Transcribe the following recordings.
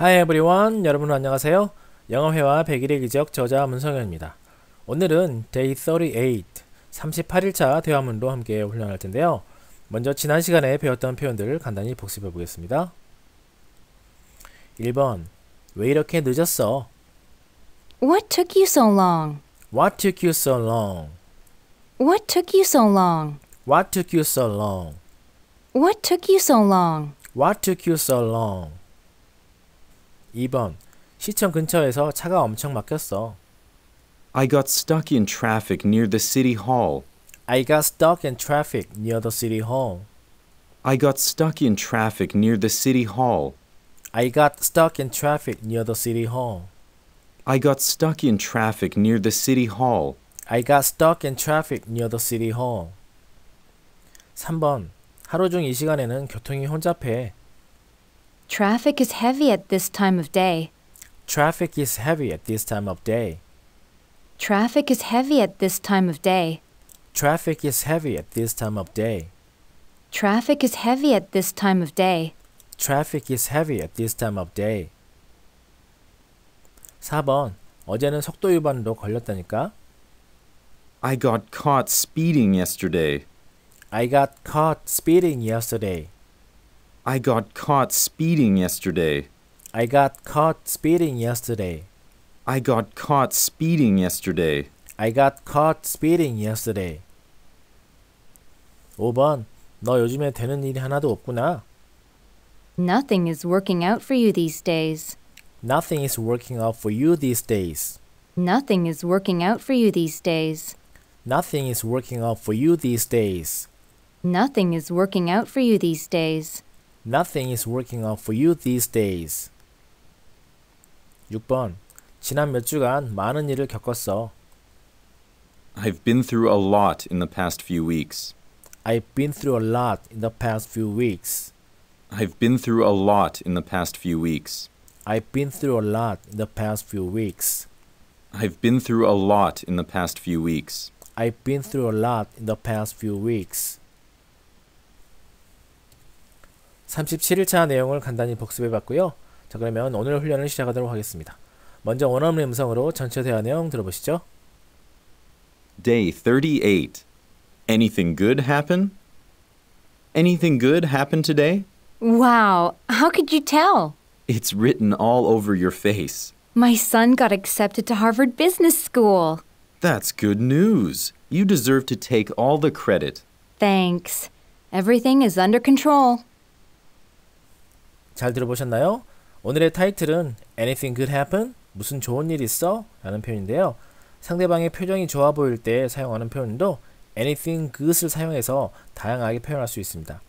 Hi everyone, 여러분 안녕하세요. 영어회화 100일의 기적 저자 문성현입니다. 오늘은 Day 38, 38일차 대화문으로 함께 훈련할 텐데요. 먼저 지난 시간에 배웠던 표현들을 간단히 복습해 보겠습니다. 1번 왜 이렇게 늦었어? What took you so long? What took you so long? What took you so long? What took you so long? What took you so long? What took you so long? 2번 시청 근처에서 차가 엄청 막혔어. I got stuck in traffic near the city hall. I got stuck in traffic near the city hall. I got stuck in traffic near the city hall. I got stuck in traffic near the city hall. I got stuck in traffic near the city hall. I got stuck in traffic near the city hall. 3번 하루 중 이 시간에는 교통이 혼잡해. Traffic is heavy at this time of day. Traffic is heavy at this time of day. Traffic is heavy at this time of day. Traffic is heavy at this time of day. Traffic is heavy at this time of day. Traffic is heavy at this time of day. 4번. 어제는 속도 걸렸다니까? I got caught speeding yesterday. I got caught speeding yesterday. I got caught speeding yesterday. I got caught speeding yesterday. I got caught speeding yesterday. I got caught speeding yesterday. 5번. 너 요즘에 되는 일이 하나도 없구나. Nothing is working out for you these days. Nothing is working out for you these days. Nothing is working out for you these days. Nothing is working out for you these days. Nothing is working out for you these days. Nothing is working out for you these days. 6번. 지난 몇 주간 많은 일을 겪었어. I've been through a lot in the past few weeks. I've been through a lot in the past few weeks. I've been through a lot in the past few weeks. I've been through a lot in the past few weeks. I've been through a lot in the past few weeks. I've been through a lot in the past few weeks. 37일차 내용을 간단히 복습해봤고요. 자 그러면 오늘 훈련을 시작하도록 하겠습니다. 먼저 원어민 음성으로 전체 대화 내용 들어보시죠. Day 38. Anything good happen? Anything good happen today? Wow, how could you tell? It's written all over your face. My son got accepted to Harvard Business School. That's good news. You deserve to take all the credit. Thanks. Everything is under control. 잘 들어보셨나요? 오늘의 타이틀은 Anything g o o d Happen? 무슨 좋은 일 있어? 라는 표현인데요. 상대방의 표정이 좋아 보일 때 사용하는 표현도 Anything Good을 사용해서 다양하게 표현할 수 있습니다.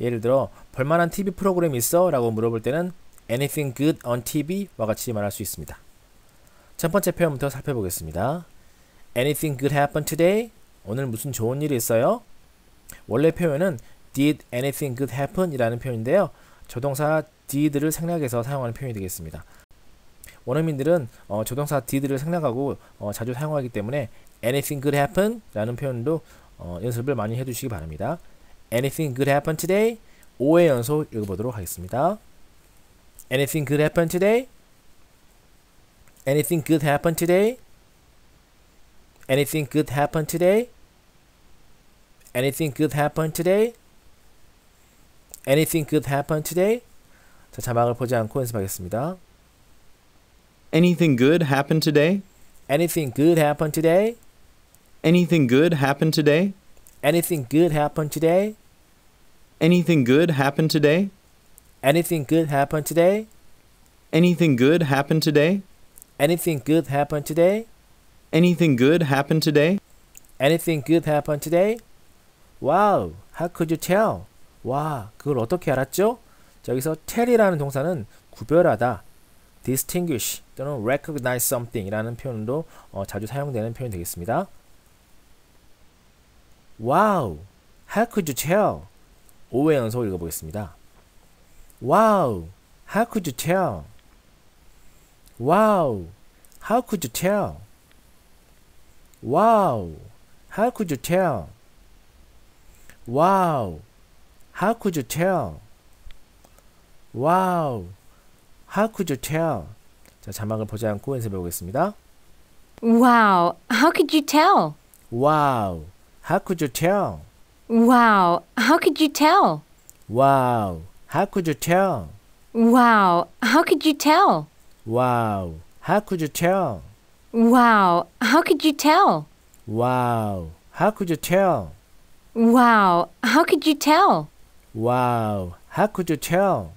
예를 들어 볼만한 TV 프로그램 있어? 라고 물어볼 때는 Anything Good on TV와 같이 말할 수 있습니다. 첫 번째 표현부터 살펴보겠습니다. Anything Good Happen Today? 오늘 무슨 좋은 일이 있어요? 원래 표현은 Did Anything Good Happen? 이라는 표현인데요. 조동사 did를 생략해서 사용하는 표현이 되겠습니다. 원어민들은 어, 조동사 did를 생략하고 어, 자주 사용하기 때문에 anything could happen 라는 표현도 어, 연습을 많이 해두시기 바랍니다. anything could happen today 5회 연속 읽어보도록 하겠습니다. anything could happen today anything could happen today anything could happen today anything could happen today Anything good happen today? 자, 자막을 보지 않고 연습하겠습니다. Anything good happen today? Anything good happen today? Anything good happen today? Anything good happen today? Anything good happen today? Anything good happen today? Anything good happen today? Anything good happen today? Anything good happen today? Anything good happen today? Wow, how could you tell? 와, 그걸 어떻게 알았죠? 자, 여기서 tell이라는 동사는 구별하다, distinguish 또는 recognize something이라는 표현도 어, 자주 사용되는 표현이 되겠습니다. Wow, how could you tell? 5회 연속 읽어보겠습니다. Wow, how could you tell? Wow, how could you tell? Wow, how could you tell? Wow, How could you tell? Wow. How could you tell? 자, 자막을 보지 않고 연습해 보겠습니다. Wow. How could you tell? Wow. How could you tell? Wow. How could you tell? Wow. How could you tell? Wow. How could you tell? Wow. How could you tell? Wow. How could you tell? Wow. How could you tell? Wow. How could you tell? Wow, how could you tell?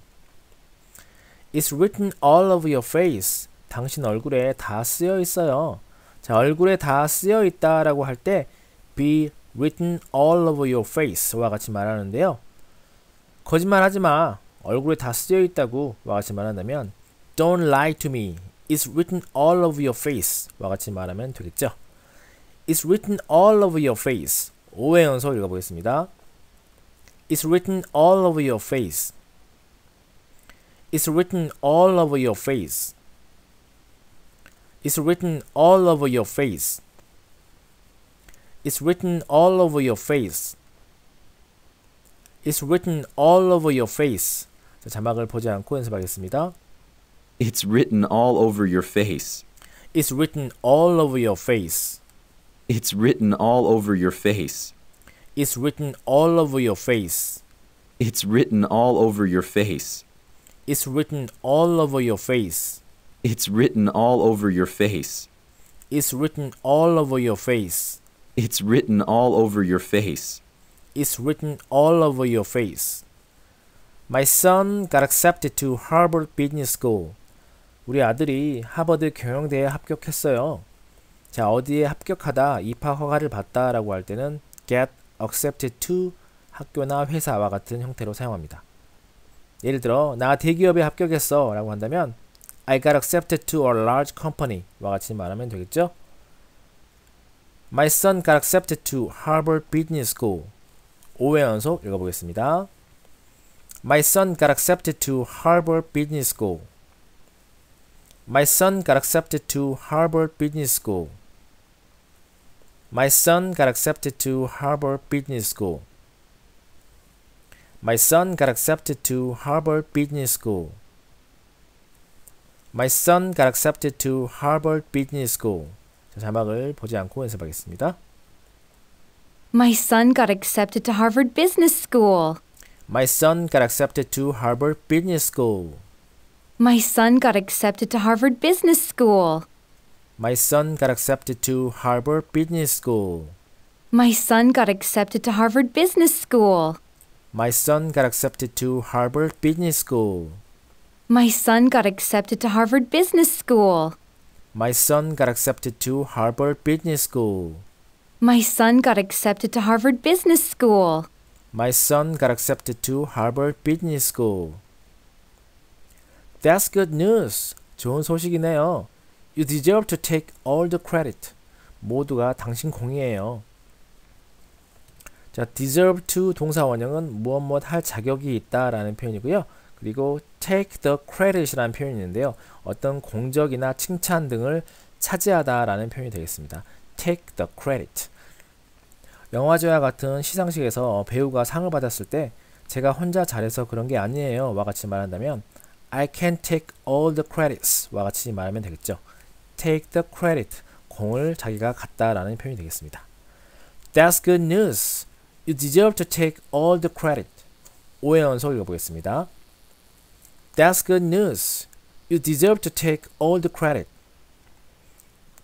It's written all over your face. 당신 얼굴에 다 쓰여 있어요. 자, 얼굴에 다 쓰여 있다라고 할 때 be written all over your face와 같이 말하는데요. 거짓말하지 마. 얼굴에 다 쓰여 있다고 와 같이 말한다면 Don't lie to me. It's written all over your face. 와 같이 말하면 되겠죠. It's written all over your face. 오해 연속 읽어보겠습니다. It's written all over your face. It's written all over your face. It's written all over your face. It's written all over your face. It's written all over your face. 자, 자막을 보지 않고 연습하겠습니다. It's written all over your face. It's written all over your face. It's written all over your face. It's written all over your face. It's written all over your face. It's written all over your face. It's written all over your face. It's written all over your face. It's written all over your face. It's written all over your face. My son got accepted to Harvard Business School. 우리 아들이 하버드 경영대에 합격했어요. 자, 어디에 합격하다, 입학 허가를 받다라고 할 때는 get accepted to 학교나 회사와 같은 형태로 사용합니다. 예를 들어 나 대기업에 합격했어 라고 한다면 I got accepted to a large company와 같이 말하면 되겠죠? My son got accepted to Harvard Business School 5회 연속 읽어보겠습니다. My son got accepted to Harvard Business School My son got accepted to Harvard Business School My son got accepted to Harvard Business School. My son got accepted to Harvard Business School. My son got accepted to Harvard Business School. 자막을 보지 않고 연습하겠습니다. My son got accepted to Harvard Business School. My son got accepted to Harvard Business School. My son got accepted to Harvard Business School. My son got accepted to Harvard Business School. My son got accepted to Harvard Business School. My son got accepted to Harvard Business School. My son got accepted to Harvard Business School. My son got accepted to Harvard Business School. My son got accepted to Harvard Business School. My son got accepted to Harvard Business School. That's good news. 좋은 소식이네요. You deserve to take all the credit. 모두가 당신 공이에요. 자, deserve to 동사원형은 무엇 무엇 할 자격이 있다라는 표현이고요. 그리고 take the credit이라는 표현이 있는데요. 어떤 공적이나 칭찬 등을 차지하다라는 표현이 되겠습니다. take the credit. 영화제와 같은 시상식에서 배우가 상을 받았을 때 제가 혼자 잘해서 그런 게 아니에요 와 같이 말한다면 I can take all the credits 와 같이 말하면 되겠죠. take the credit. 공을 자기가 갖다라는 표현이 되겠습니다. That's good news. You deserve to take all the credit. 오해 연속 읽어보겠습니다. That's good news. You deserve to take all the credit.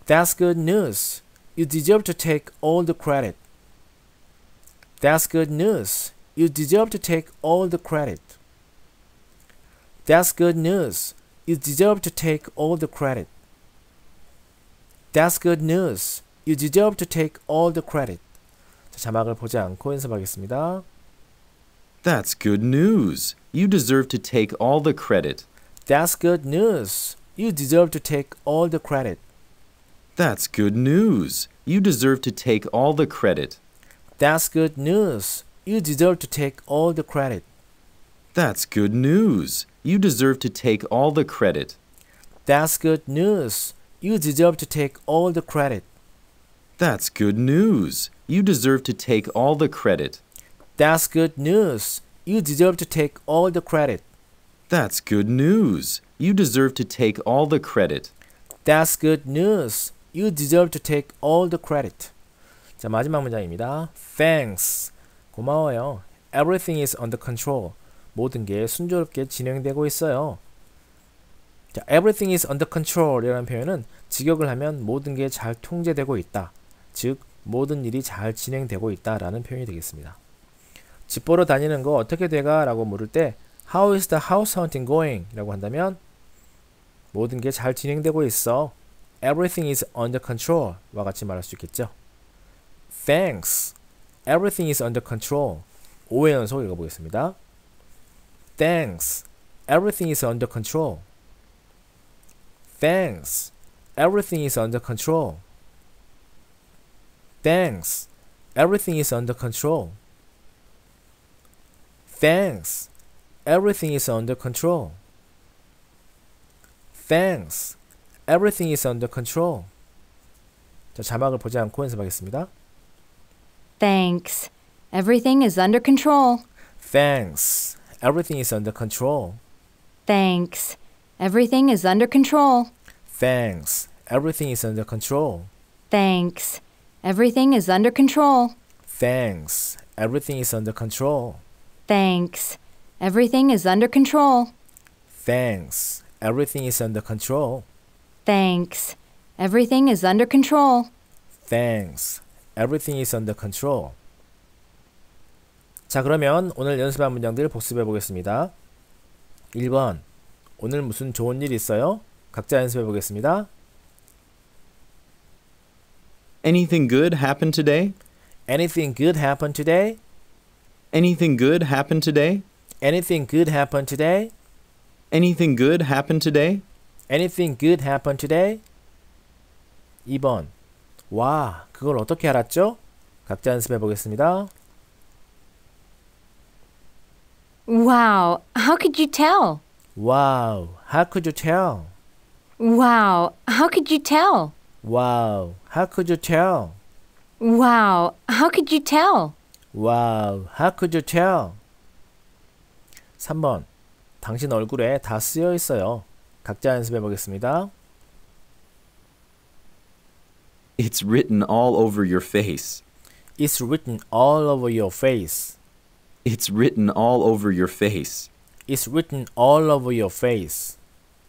That's good news. You deserve to take all the credit. That's good news. You deserve to take all the credit. That's good news. You deserve to take all the credit. That's good news. You deserve to take all the credit. 자, 자막을 보지 않고 연습하겠습니다. That's good news. You deserve to take all the credit. That's good news. You deserve to take all the credit. That's good news. You deserve to take all the credit. That's good news. You deserve to take all the credit. That's good news. You deserve to take all the credit. That's good news. You deserve to take all the credit. That's good news. You deserve to take all the credit. That's good news. You deserve to take all the credit. That's good news. You deserve to take all the credit. That's good news. You deserve to take all the credit. 자, 마지막 문장입니다. Thanks. 고마워요. Everything is under control. 모든 게 순조롭게 진행되고 있어요. 자, everything is under control이라는 표현은 직역을 하면 모든 게 잘 통제되고 있다. 즉 모든 일이 잘 진행되고 있다라는 표현이 되겠습니다. 집 보러 다니는 거 어떻게 돼가라고 물을 때 How is the house hunting going? 라고 한다면 모든 게 잘 진행되고 있어. Everything is under control. 와 같이 말할 수 있겠죠. Thanks. Everything is under control. 5회 연속 읽어보겠습니다. Thanks. Everything is under control. Thanks. Everything is under control. Thanks. Everything is under control. Thanks. Everything is under control. Thanks. Everything is under control. 자, 자막을 보지 않고 연습하겠습니다. Thanks. Everything is under control. Thanks. Everything is under control. Thanks. Everything is under control. Thanks. Everything is under control. Thanks. Everything is under control. Thanks. Everything is under control. Thanks. Everything is under control. Thanks. Everything is under control. Thanks. Everything is under control. Thanks. Everything is under control. 자, 그러면 오늘 연습한 문장들 복습해 보겠습니다. 1번 오늘 무슨 좋은 일 있어요? 각자 연습해 보겠습니다. Anything good happen today? Anything good happen today? Anything good happen today? Anything good happen today? Anything good happen today? Anything good happen today? 2번. 와, 그걸 어떻게 알았죠? 각자 연습해 보겠습니다. Wow, how could you tell? Wow, how could you tell? Wow, how could you tell? Wow, how could you tell? Wow, how could you tell? Wow, how could you tell? 3번. 당신 얼굴에 다 쓰여 있어요. 각자 연습해 보겠습니다. It's written all over your face. It's written all over your face. It's written all over your face. It's written all over your face.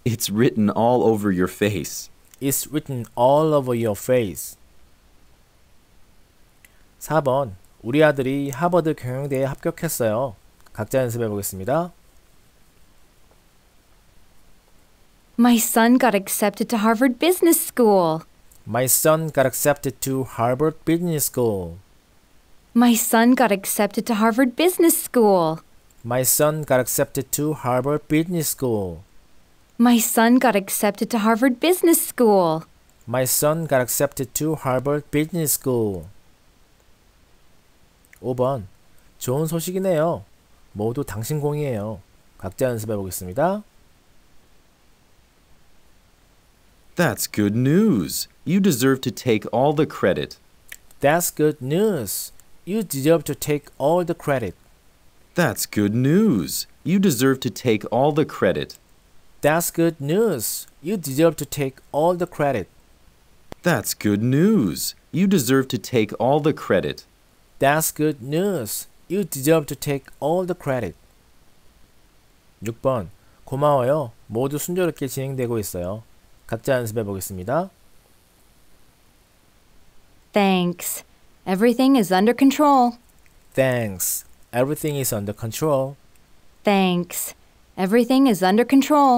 It's written all over your face. It's written all over your face. 4번. 우리 아들이 하버드 경영대에 합격했어요. 각자 연습해 보겠습니다. My son got accepted to Harvard Business School. My son got accepted to Harvard Business School. My son got accepted to Harvard Business School. My son got accepted to Harvard Business School. My son got accepted to Harvard Business School. My son got accepted to Harvard Business School. 5번. 좋은 소식이네요. 모두 당신 공이에요. 각자 연습해 보겠습니다. That's good news. You deserve to take all the credit. That's good news. You deserve to take all the credit. That's good news. You deserve to take all the credit. That's good news. You deserve to take all the credit. That's good news. You deserve to take all the credit. That's good news. You deserve to take all the credit. 6번. 고마워요. 모두 순조롭게 진행되고 있어요. 각자 연습해 보겠습니다. Thanks. Everything is under control. Thanks everything is under control. Thanks. Everything is under control.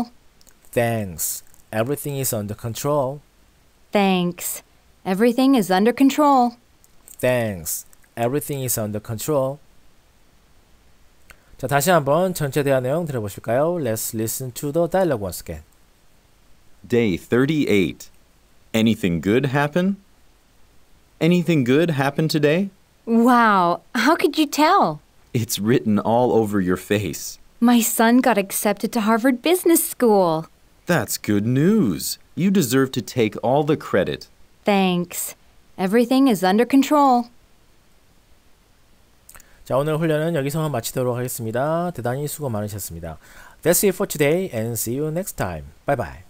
Thanks. Everything is under control. Thanks. Everything is under control. Thanks. Everything is under control. 자, 다시 한번 전체 대화 내용 들어보실까요? Let's listen to the dialogue once again. Day 38. Anything good happen? Anything good happen today? Wow, how could you tell? It's written all over your face. My son got accepted to Harvard Business School. That's good news. You deserve to take all the credit. Thanks. Everything is under control. 자, 오늘 훈련은 여기서 마치도록 하겠습니다. 대단히 수고 많으셨습니다. That's it for today and see you next time. Bye bye.